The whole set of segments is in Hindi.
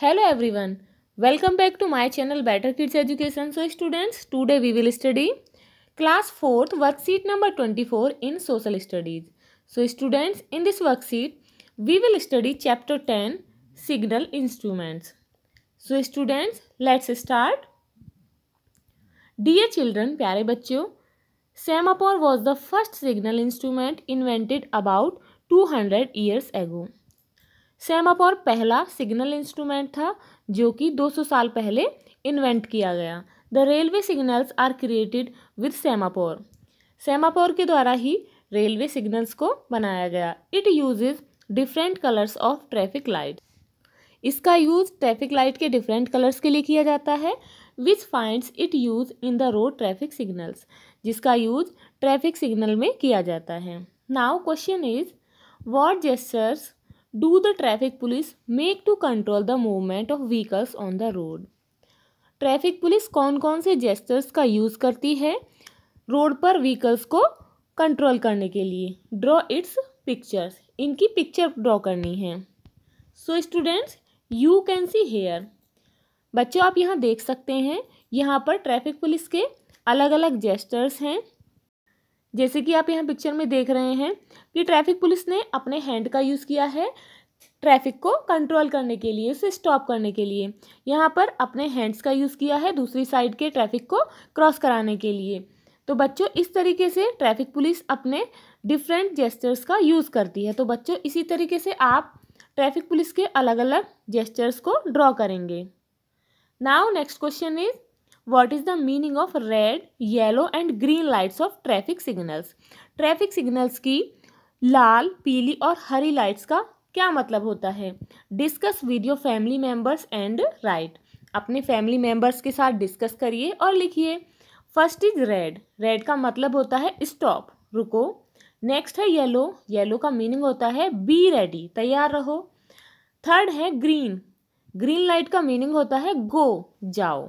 hello everyone welcome back to my channel better kids education so students today we will study class fourth worksheet number twenty four in social studies so students in this worksheet we will study chapter ten signal instruments so students let's start dear children प्यारे बच्चों semaphore was the first signal instrument invented about two hundred years ago semaphore पहला सिग्नल इंस्ट्रूमेंट था जो कि 200 साल पहले इन्वेंट किया गया the railway signals are created with semaphore semaphore के द्वारा ही रेलवे सिग्नल्स को बनाया गया it uses different colours of traffic light इसका यूज़ ट्रैफिक लाइट के डिफरेंट कलर्स के लिए किया जाता है which finds it use in the road traffic signals जिसका यूज ट्रैफिक सिग्नल में किया जाता है now question is what gestures do the traffic police make to control the movement of vehicles on the road traffic police कौन कौन से जेस्टर्स का यूज़ करती है रोड पर व्हीकल्स को कंट्रोल करने के लिए ड्रॉ इट्स पिक्चर्स इनकी पिक्चर ड्रॉ करनी है so students you can see here बच्चों आप यहाँ देख सकते हैं यहाँ पर ट्रैफिक पुलिस के अलग अलग जेस्टर्स हैं जैसे कि आप यहाँ पिक्चर में देख रहे हैं कि ट्रैफिक पुलिस ने अपने हैंड का यूज़ किया है ट्रैफिक को कंट्रोल करने के लिए उसे स्टॉप करने के लिए यहाँ पर अपने हैंड्स का यूज़ किया है दूसरी साइड के ट्रैफिक को क्रॉस कराने के लिए तो बच्चों इस तरीके से ट्रैफिक पुलिस अपने डिफरेंट जेस्टर्स का यूज़ करती है तो बच्चों इसी तरीके से आप ट्रैफिक पुलिस के अलग अलग जेस्टर्स को ड्रॉ करेंगे now next question is what is the meaning of red yellow and green lights of traffic signals traffic signals की लाल पीली और हरी लाइट्स का क्या मतलब होता है discuss with your family members and write अपने फैमिली मेम्बर्स के साथ डिस्कस करिए और लिखिए फर्स्ट इज रेड रेड का मतलब होता है स्टॉप रुको नेक्स्ट है येलो येलो का मीनिंग होता है बी रेडी तैयार रहो थर्ड है ग्रीन ग्रीन लाइट का मीनिंग होता है गो जाओ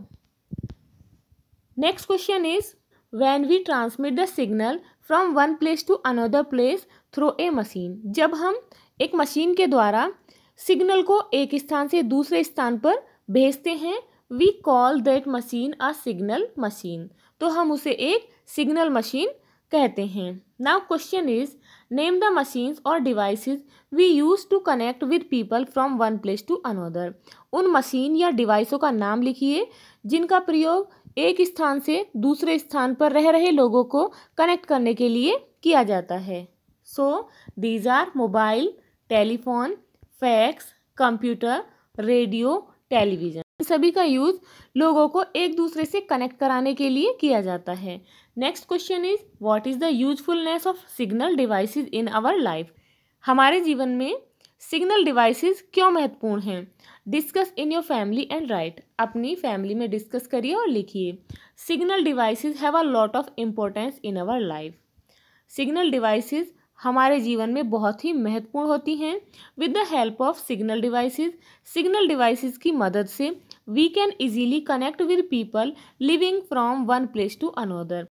next question is when we transmit the signal from one place to another place through a machine जब हम एक मशीन के द्वारा सिग्नल को एक स्थान से दूसरे स्थान पर भेजते हैं we call that machine a signal machine तो हम उसे एक सिग्नल मशीन कहते हैं now question is name the machines और devices we use to connect with people from one place to another उन मशीन या डिवाइसों का नाम लिखिए जिनका प्रयोग एक स्थान से दूसरे स्थान पर रह रहे लोगों को कनेक्ट करने के लिए किया जाता है so these are mobile telephone fax computer radio television इन सभी का यूज़ लोगों को एक दूसरे से कनेक्ट कराने के लिए किया जाता है next question is what is the usefulness of signal devices in our life हमारे जीवन में सिग्नल डिवाइसेस क्यों महत्वपूर्ण हैं discuss in your family and write अपनी फैमिली में डिस्कस करिए और लिखिए signal devices have a lot of importance in our life signal devices हमारे जीवन में बहुत ही महत्वपूर्ण होती हैं with the help of signal devices signal devices की मदद से we can easily connect with people living from one place to another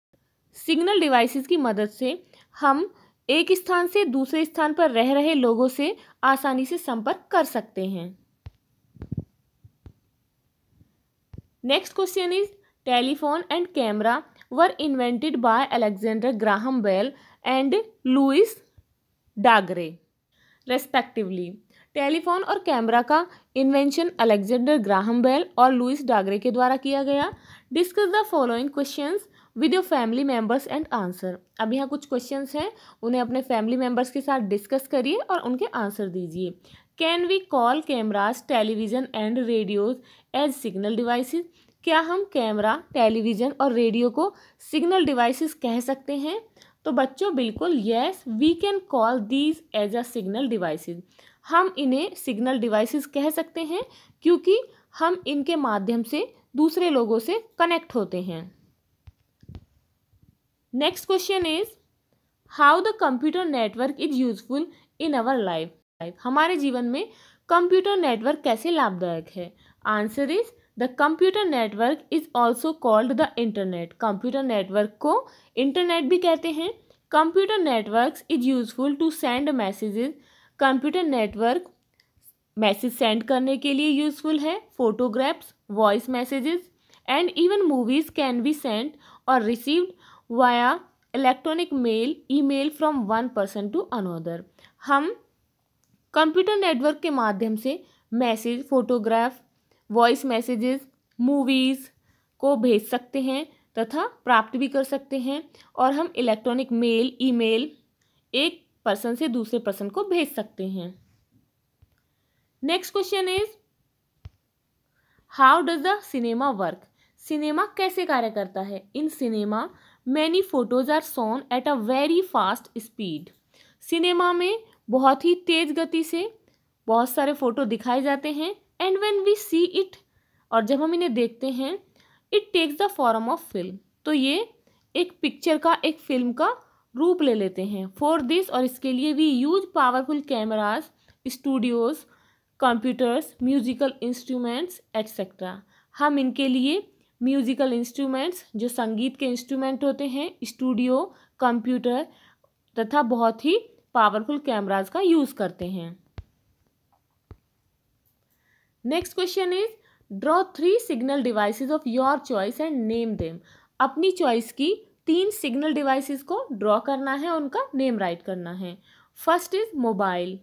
signal devices की मदद से हम एक स्थान से दूसरे स्थान पर रह रहे लोगों से आसानी से संपर्क कर सकते हैं next question is telephone and camera were invented by Alexander Graham Bell and Louis Daguerre respectively telephone और कैमरा का इन्वेंशन अलेक्जेंडर ग्राहम बेल और लुइस डागरे के द्वारा किया गया discuss the following question with your family members and answer अब यहाँ कुछ क्वेश्चन हैं उन्हें अपने फैमिली मेम्बर्स के साथ डिस्कस करिए और उनके आंसर दीजिए can we call cameras television and radios as signal devices क्या हम कैमरा टेलीविज़न और रेडियो को सिग्नल डिवाइसिस कह सकते हैं तो बच्चों बिल्कुल yes we can call these as a signal devices हम इन्हें सिग्नल डिवाइसेस कह सकते हैं क्योंकि हम इनके माध्यम से दूसरे लोगों से कनेक्ट होते हैं next question is how the computer network is useful in our life life हमारे जीवन में कंप्यूटर नेटवर्क कैसे लाभदायक है answer is the computer network is also called the internet computer network को इंटरनेट भी कहते हैं computer network is useful to send messages computer network message send करने के लिए यूजफुल है photographs voice messages and even movies can be send और received via electronic mail email from one person to another हम कंप्यूटर नेटवर्क के माध्यम से message photograph voice messages movies को भेज सकते हैं तथा प्राप्त भी कर सकते हैं और हम इलेक्ट्रॉनिक मेल ईमेल एक पर्सन से दूसरे पर्सन को भेज सकते हैं next question is how does the cinema work cinema कैसे कार्य करता है in cinema many photos are shown at a very fast speed cinema में बहुत ही तेज गति से बहुत सारे फोटो दिखाए जाते हैं and when we see it और जब हम इन्हें देखते हैं it takes the form of film तो ये एक पिक्चर का एक फिल्म का रूप ले लेते हैं फॉर दिस और इसके लिए we use powerful cameras studios computers musical instruments etcetera हम इनके लिए म्यूज़िकल इंस्ट्रूमेंट्स जो संगीत के इंस्ट्रूमेंट होते हैं स्टूडियो कंप्यूटर तथा बहुत ही पावरफुल कैमराज का यूज़ करते हैं next question is draw three signal devices of your choice and name them अपनी चॉइस की तीन सिग्नल डिवाइसेस को ड्रॉ करना है उनका नेम राइट करना है first is mobile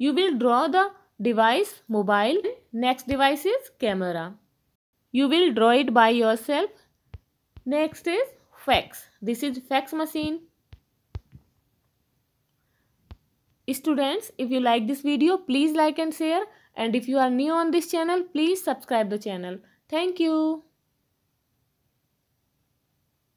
you will draw the device mobile next device is camera you will draw it by yourself next is fax this is fax machine students if you like this video please like and share and if you are new on this channel please subscribe the channel thank you